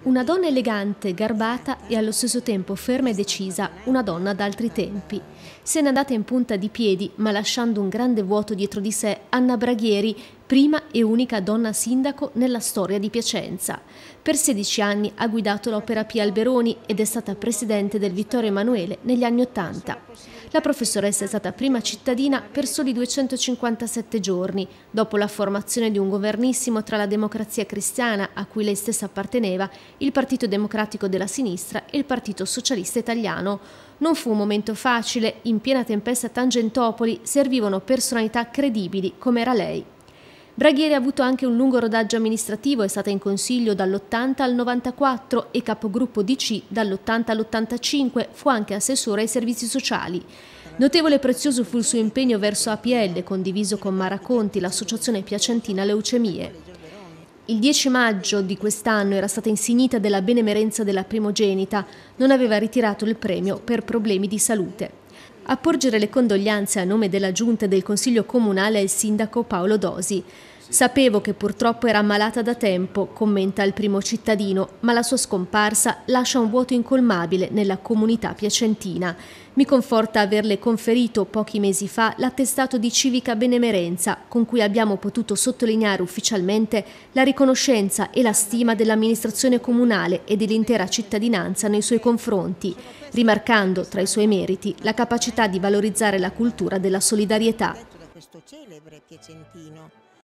Una donna elegante, garbata e allo stesso tempo ferma e decisa, una donna d'altri tempi. Se n'è andata in punta di piedi, ma lasciando un grande vuoto dietro di sé, Anna Braghieri prima e unica donna sindaco nella storia di Piacenza. Per 16 anni ha guidato l'Opera Pia Alberoni ed è stata presidente del Vittorio Emanuele negli anni Ottanta. La professoressa è stata prima cittadina per soli 257 giorni, dopo la formazione di un governissimo tra la democrazia cristiana, a cui lei stessa apparteneva, il Partito Democratico della Sinistra e il Partito Socialista Italiano. Non fu un momento facile, in piena tempesta Tangentopoli servivano personalità credibili come era lei. Braghieri ha avuto anche un lungo rodaggio amministrativo, è stata in consiglio dall'80 al 94 e capogruppo DC dall'80 all'85, fu anche assessore ai servizi sociali. Notevole e prezioso fu il suo impegno verso APL, condiviso con Mara Conti, l'associazione piacentina Leucemie. Il 10 maggio di quest'anno era stata insignita della benemerenza della primogenita, non aveva ritirato il premio per problemi di salute. A porgere le condoglianze a nome della Giunta e del Consiglio Comunale è il sindaco Paolo Dosi. Sapevo che purtroppo era ammalata da tempo, commenta il primo cittadino, ma la sua scomparsa lascia un vuoto incolmabile nella comunità piacentina. Mi conforta averle conferito pochi mesi fa l'attestato di civica benemerenza con cui abbiamo potuto sottolineare ufficialmente la riconoscenza e la stima dell'amministrazione comunale e dell'intera cittadinanza nei suoi confronti, rimarcando tra i suoi meriti la capacità di valorizzare la cultura della solidarietà. Questo celebre piacentino